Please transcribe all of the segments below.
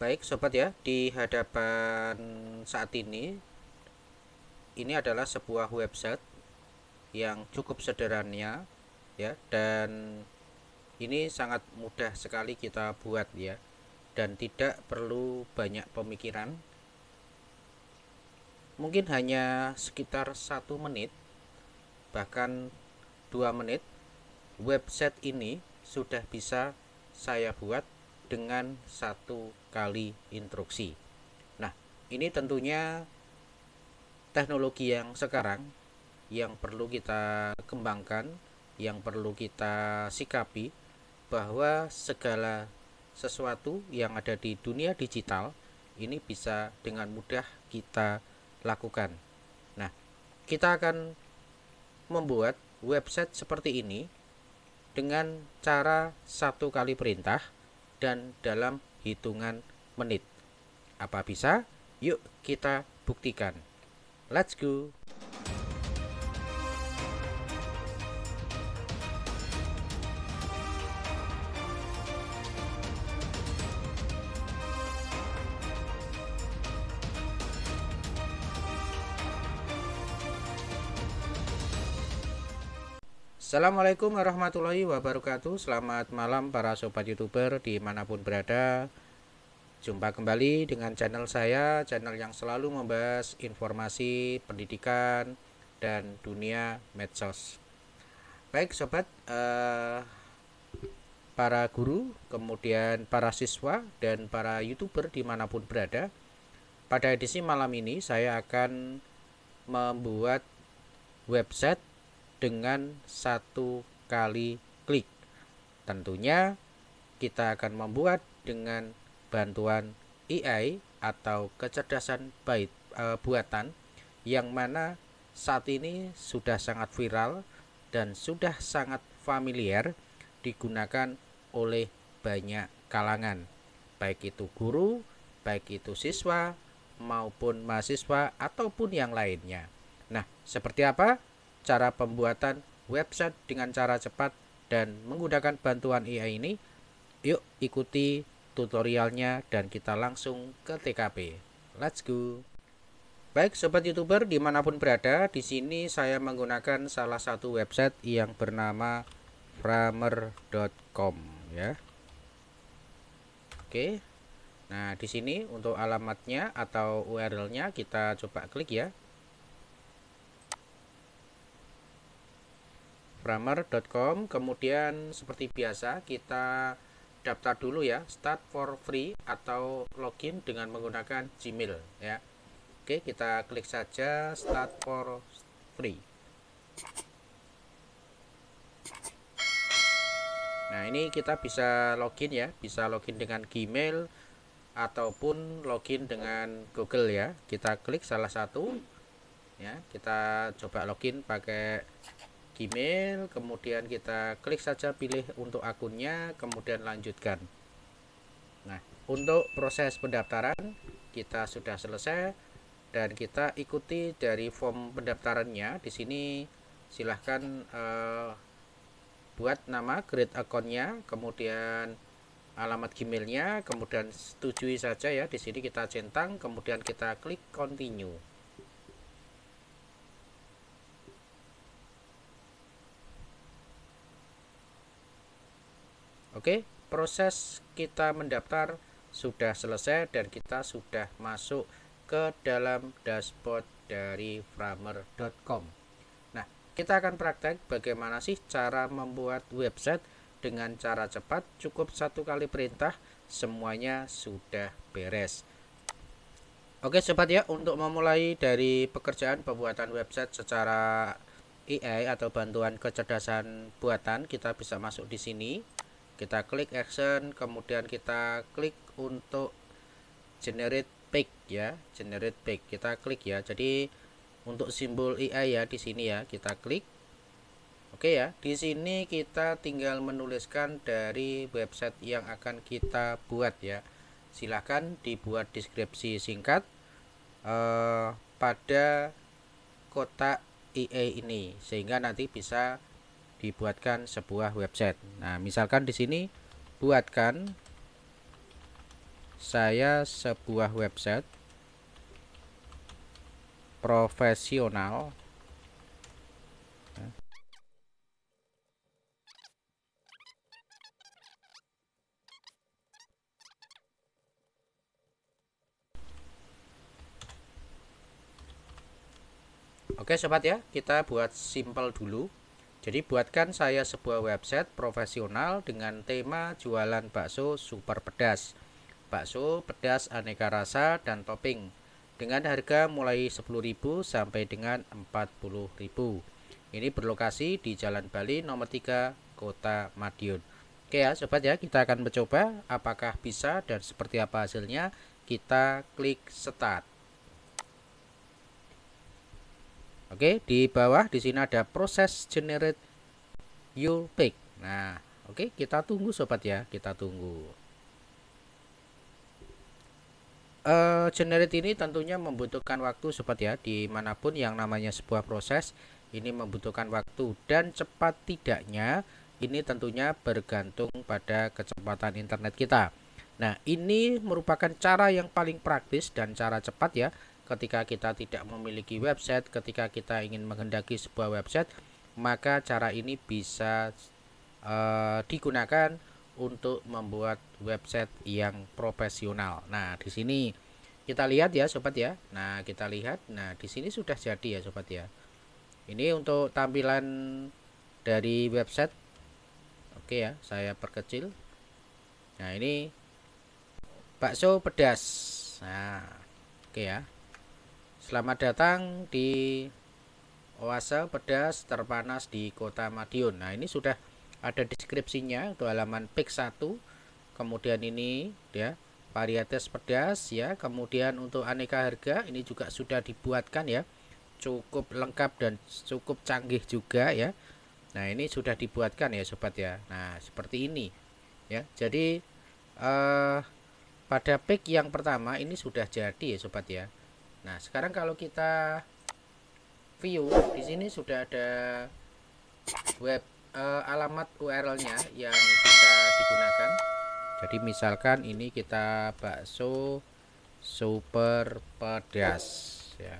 Baik sobat ya, di hadapan saat ini ini adalah sebuah website yang cukup sederhana ya dan ini sangat mudah sekali kita buat ya dan tidak perlu banyak pemikiran mungkin hanya sekitar satu menit bahkan dua menit website ini sudah bisa saya buat dengan satu kali instruksi. Nah, ini tentunya teknologi yang sekarang yang perlu kita kembangkan, yang perlu kita sikapi bahwa segala sesuatu yang ada di dunia digital ini bisa dengan mudah kita lakukan. Nah, kita akan membuat website seperti ini dengan cara satu kali perintah dan dalam hitungan menit. Apa bisa? Yuk kita buktikan. Let's go! Assalamualaikum warahmatullahi wabarakatuh Selamat malam para sobat youtuber dimanapun berada Jumpa kembali dengan channel saya Channel yang selalu membahas informasi pendidikan dan dunia medsos Baik sobat eh, Para guru, kemudian para siswa dan para youtuber dimanapun berada Pada edisi malam ini saya akan membuat website dengan satu kali klik. Tentunya kita akan membuat dengan bantuan AI atau kecerdasan bait e, buatan yang mana saat ini sudah sangat viral dan sudah sangat familiar digunakan oleh banyak kalangan, baik itu guru, baik itu siswa maupun mahasiswa ataupun yang lainnya. Nah, seperti apa? cara pembuatan website dengan cara cepat dan menggunakan bantuan AI ini? Yuk ikuti tutorialnya dan kita langsung ke TKP. Let's go! Baik sobat youtuber dimanapun berada, di sini saya menggunakan salah satu website yang bernama framer.com ya. Oke. Nah, di sini untuk alamatnya atau URL-nya kita coba klik ya. grammar.com kemudian seperti biasa kita daftar dulu ya start for free atau login dengan menggunakan Gmail ya Oke kita klik saja start for free Nah ini kita bisa login ya bisa login dengan Gmail ataupun login dengan Google ya kita klik salah satu ya kita coba login pakai Gmail, kemudian kita klik saja pilih untuk akunnya, kemudian lanjutkan. Nah, untuk proses pendaftaran kita sudah selesai dan kita ikuti dari form pendaftarannya. Di sini silahkan eh, buat nama create akunnya, kemudian alamat Gmailnya, kemudian setujui saja ya. Di sini kita centang, kemudian kita klik continue. Oke, proses kita mendaftar sudah selesai dan kita sudah masuk ke dalam dashboard dari framer.com. Nah, kita akan praktek bagaimana sih cara membuat website dengan cara cepat cukup satu kali perintah semuanya sudah beres Oke sobat ya untuk memulai dari pekerjaan pembuatan website secara AI atau bantuan kecerdasan buatan kita bisa masuk di sini kita klik action kemudian kita klik untuk generate pick ya generate pick kita klik ya jadi untuk simbol IA ya di sini ya kita klik oke ya di sini kita tinggal menuliskan dari website yang akan kita buat ya silahkan dibuat deskripsi singkat eh, pada kotak IA ini sehingga nanti bisa dibuatkan sebuah website. Nah, misalkan di sini buatkan saya sebuah website profesional Oke sobat ya, kita buat simple dulu. Jadi buatkan saya sebuah website profesional dengan tema jualan bakso super pedas. Bakso pedas aneka rasa dan topping dengan harga mulai 10.000 sampai dengan 40.000. Ini berlokasi di Jalan Bali nomor 3, Kota Madiun. Oke ya, sobat ya, kita akan mencoba apakah bisa dan seperti apa hasilnya. Kita klik start. Oke, di bawah di sini ada proses generate your pick. Nah, oke, kita tunggu sobat ya, kita tunggu. Uh, generate ini tentunya membutuhkan waktu sobat ya, dimanapun yang namanya sebuah proses ini membutuhkan waktu dan cepat tidaknya ini tentunya bergantung pada kecepatan internet kita. Nah, ini merupakan cara yang paling praktis dan cara cepat ya ketika kita tidak memiliki website, ketika kita ingin menghendaki sebuah website, maka cara ini bisa uh, digunakan untuk membuat website yang profesional. Nah, di sini kita lihat ya sobat ya. Nah, kita lihat. Nah, di sini sudah jadi ya sobat ya. Ini untuk tampilan dari website. Oke ya, saya perkecil. Nah, ini bakso pedas. Nah, oke ya. Selamat datang di Oase Pedas Terpanas di Kota Madiun. Nah, ini sudah ada deskripsinya untuk halaman pik 1. Kemudian ini ya, varietas pedas ya. Kemudian untuk aneka harga ini juga sudah dibuatkan ya. Cukup lengkap dan cukup canggih juga ya. Nah, ini sudah dibuatkan ya, sobat ya. Nah, seperti ini ya. Jadi eh pada pik yang pertama ini sudah jadi ya, sobat ya. Nah, sekarang kalau kita view di sini sudah ada web uh, alamat URL-nya yang bisa digunakan. Jadi misalkan ini kita bakso super pedas ya.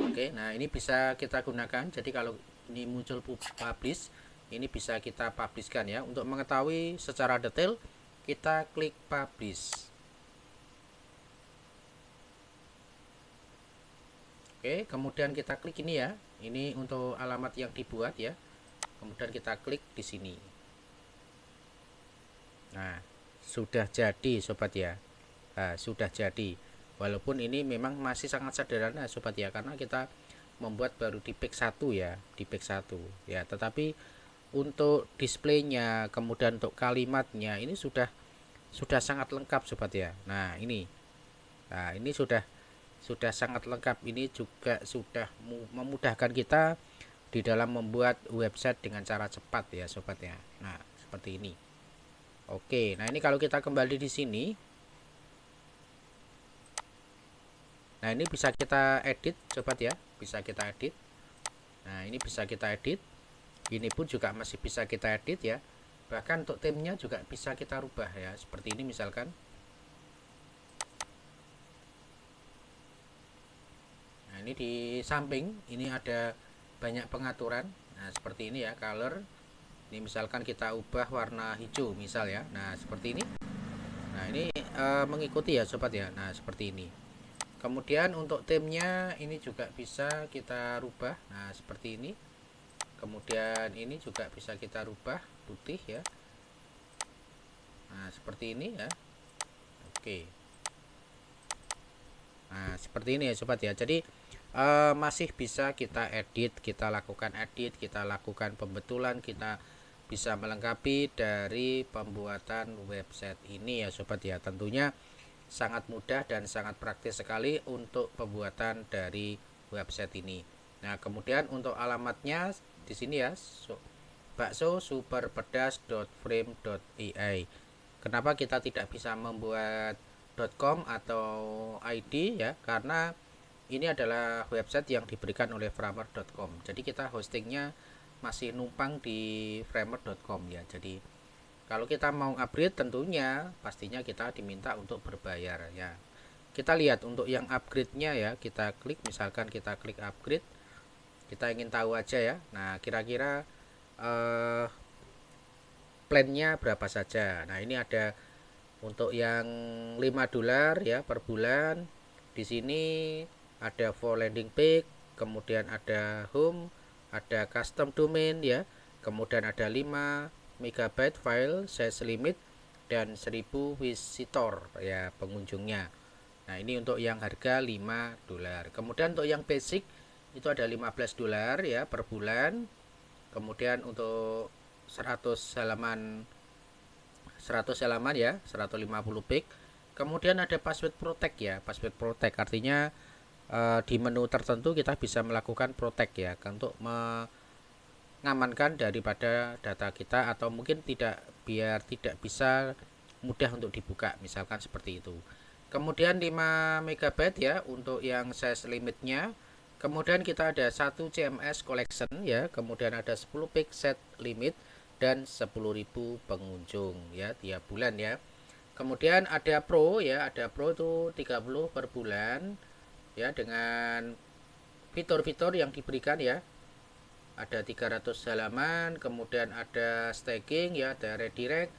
Oke, nah ini bisa kita gunakan. Jadi kalau ini muncul publish, ini bisa kita publishkan ya. Untuk mengetahui secara detail, kita klik publish. Oke, kemudian kita klik ini ya. Ini untuk alamat yang dibuat ya. Kemudian kita klik di sini. Nah, sudah jadi sobat ya. Nah, sudah jadi. Walaupun ini memang masih sangat sederhana sobat ya karena kita membuat baru di pick 1 ya, di pick 1 ya. Tetapi untuk displaynya, kemudian untuk kalimatnya ini sudah sudah sangat lengkap sobat ya. Nah, ini. Nah, ini sudah sudah sangat lengkap ini juga sudah memudahkan kita di dalam membuat website dengan cara cepat ya sobat ya nah seperti ini oke nah ini kalau kita kembali di sini nah ini bisa kita edit sobat ya bisa kita edit nah ini bisa kita edit ini pun juga masih bisa kita edit ya bahkan untuk timnya juga bisa kita rubah ya seperti ini misalkan ini di samping ini ada banyak pengaturan nah seperti ini ya color ini misalkan kita ubah warna hijau misal ya nah seperti ini nah ini e, mengikuti ya sobat ya nah seperti ini kemudian untuk timnya ini juga bisa kita rubah nah seperti ini kemudian ini juga bisa kita rubah putih ya nah seperti ini ya oke Nah, seperti ini ya sobat ya. Jadi Eh, masih bisa kita edit, kita lakukan edit, kita lakukan pembetulan, kita bisa melengkapi dari pembuatan website ini ya sobat ya. Tentunya sangat mudah dan sangat praktis sekali untuk pembuatan dari website ini. Nah, kemudian untuk alamatnya di sini ya, so, bakso superpedas.frame.ai. Kenapa kita tidak bisa membuat .com atau ID ya? Karena ini adalah website yang diberikan oleh framer.com jadi kita hostingnya masih numpang di framer.com ya jadi kalau kita mau upgrade tentunya pastinya kita diminta untuk berbayar ya kita lihat untuk yang upgrade-nya ya kita klik misalkan kita klik upgrade kita ingin tahu aja ya nah kira-kira eh, nya berapa saja nah ini ada untuk yang 5 dolar ya per bulan di sini ada for landing page kemudian ada home ada custom domain ya kemudian ada 5 megabyte file size limit dan 1000 visitor ya pengunjungnya nah ini untuk yang harga 5 dolar kemudian untuk yang basic itu ada 15 dolar ya per bulan kemudian untuk 100 halaman 100 halaman ya 150 page kemudian ada password protect ya password protect artinya Eh, di menu tertentu kita bisa melakukan protect ya untuk mengamankan daripada data kita atau mungkin tidak biar tidak bisa mudah untuk dibuka misalkan seperti itu kemudian 5 MB ya untuk yang size limitnya kemudian kita ada satu CMS collection ya kemudian ada 10 pick set limit dan 10.000 pengunjung ya tiap bulan ya kemudian ada pro ya ada pro itu 30 per bulan ya dengan fitur-fitur yang diberikan ya ada 300 halaman kemudian ada staking ya ada redirect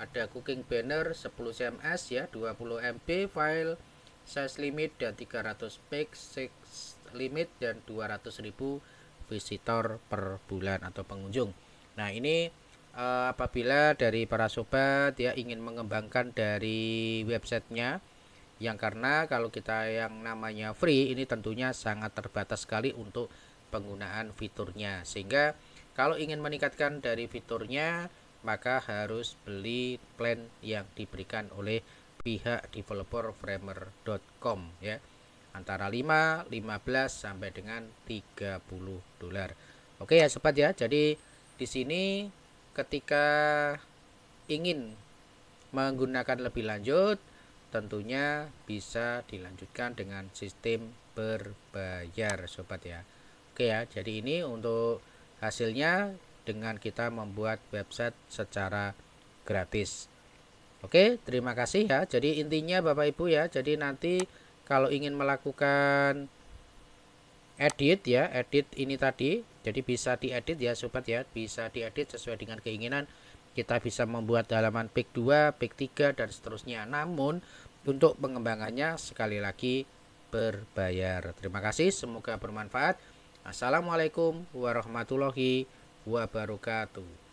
ada cooking banner 10 cms ya 20 MB file size limit dan 300 page six limit dan 200.000 visitor per bulan atau pengunjung nah ini eh, apabila dari para sobat ya ingin mengembangkan dari websitenya yang karena kalau kita yang namanya free ini tentunya sangat terbatas sekali untuk penggunaan fiturnya sehingga kalau ingin meningkatkan dari fiturnya maka harus beli plan yang diberikan oleh pihak developer framer.com ya antara 5 15 sampai dengan 30 dolar Oke ya sobat ya jadi di sini ketika ingin menggunakan lebih lanjut tentunya bisa dilanjutkan dengan sistem berbayar sobat ya oke ya jadi ini untuk hasilnya dengan kita membuat website secara gratis oke terima kasih ya jadi intinya bapak ibu ya jadi nanti kalau ingin melakukan edit ya edit ini tadi jadi bisa diedit ya sobat ya bisa diedit sesuai dengan keinginan kita bisa membuat halaman pick 2, pick 3 dan seterusnya. Namun untuk pengembangannya sekali lagi berbayar. Terima kasih, semoga bermanfaat. Assalamualaikum warahmatullahi wabarakatuh.